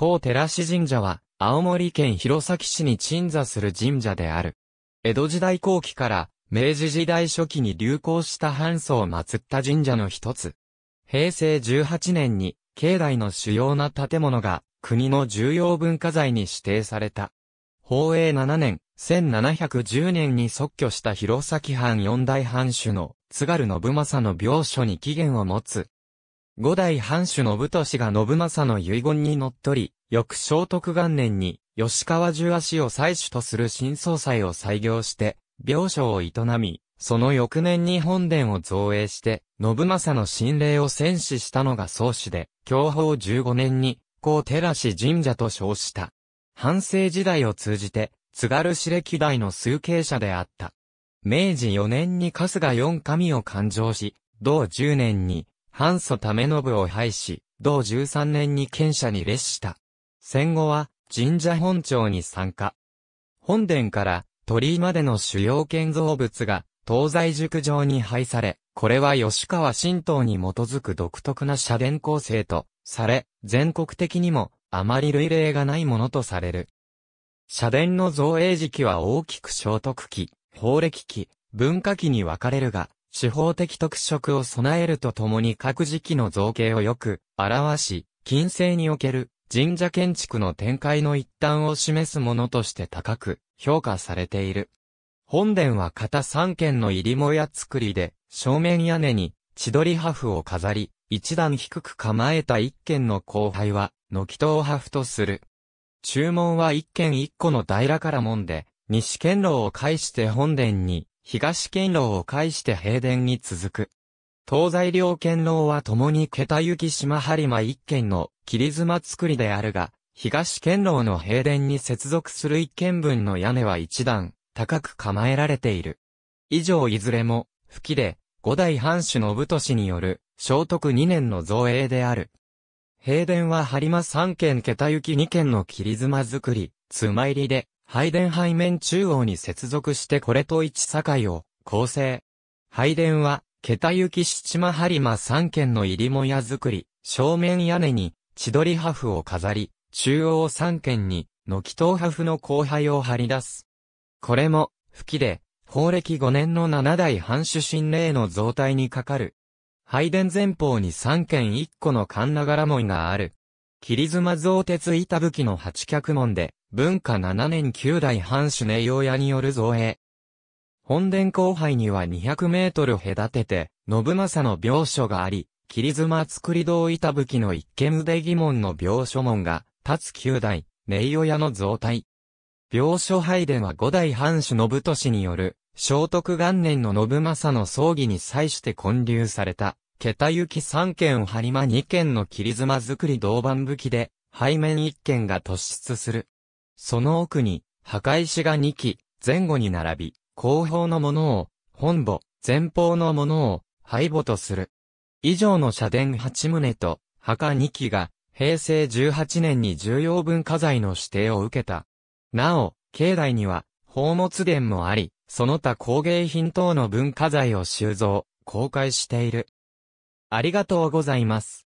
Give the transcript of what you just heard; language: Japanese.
高寺市神社は、青森県弘前市に鎮座する神社である。江戸時代後期から、明治時代初期に流行した半祖を祀った神社の一つ。平成18年に、境内の主要な建物が、国の重要文化財に指定された。宝永7年、1710年に即居した弘前藩四大藩主の津軽信政の病書に起源を持つ、五代藩主信俊が信政の遺言に則っり、翌聖徳元年に、吉川十足を採取とする新総裁を採業して、病床を営み、その翌年に本殿を造営して、信政の神霊を戦死したのが宗主で、享保15年に、高寺神社と称した。藩政時代を通じて、津軽市歴代の数形者であった。明治4年に春日四神を勘定し、同10年に反祖為信を廃し、同13年に権者に列した。戦後は、神社本庁に参加。本殿から鳥居までの主要建造物が東西塾上に配され、これは吉川神道に基づく独特な社殿構成とされ、全国的にもあまり類例がないものとされる。社殿の造営時期は大きく聖徳期、法暦期、文化期に分かれるが、司法的特色を備えるとともに各時期の造形をよく表し、近世における神社建築の展開の一端を示すものとして高く評価されている。本殿は片三軒の入りもや作りで、正面屋根に千鳥破風を飾り、一段低く構えた一軒の後輩は、軒を破風とする。注文は一軒一個の平から門で、西剣牢を介して本殿に東県道を介して平田に続く。東西両県道は共に桁行き島播磨一県の霧妻造りであるが、東県道の平田に接続する一軒分の屋根は一段、高く構えられている。以上いずれも、吹きで、五代藩主の武氏による、聖徳二年の造営である。平田は播磨三県桁行き二県の霧妻造り、つま入りで、拝殿背面中央に接続してこれと一境を構成。拝殿は、桁行き七間張間三軒の入りもや作り、正面屋根に千鳥破風を飾り、中央三軒に軒頭破風の後輩を張り出す。これも、吹きで、法暦5年の七代藩主神霊の造体にかかる。拝殿前方に三軒一個の神流柄門がある。霧妻造鉄板吹きの八脚門で、文化7年9代藩主根陽屋による造営。本殿後輩には200メートル隔てて、信政の病所があり、霧妻作り堂板吹の一軒腕疑問の病所門が、立つ9代、根陽屋の造体。病所拝殿は5代藩主信氏による、聖徳元年の信政の葬儀に際して建立された、桁行き3軒を張間2軒の霧妻作り銅板吹きで、背面1軒が突出する。その奥に、墓石が2基、前後に並び、後方のものを、本母、前方のものを、廃母とする。以上の社殿8棟と、墓2基が、平成18年に重要文化財の指定を受けた。なお、境内には、宝物殿もあり、その他工芸品等の文化財を収蔵、公開している。ありがとうございます。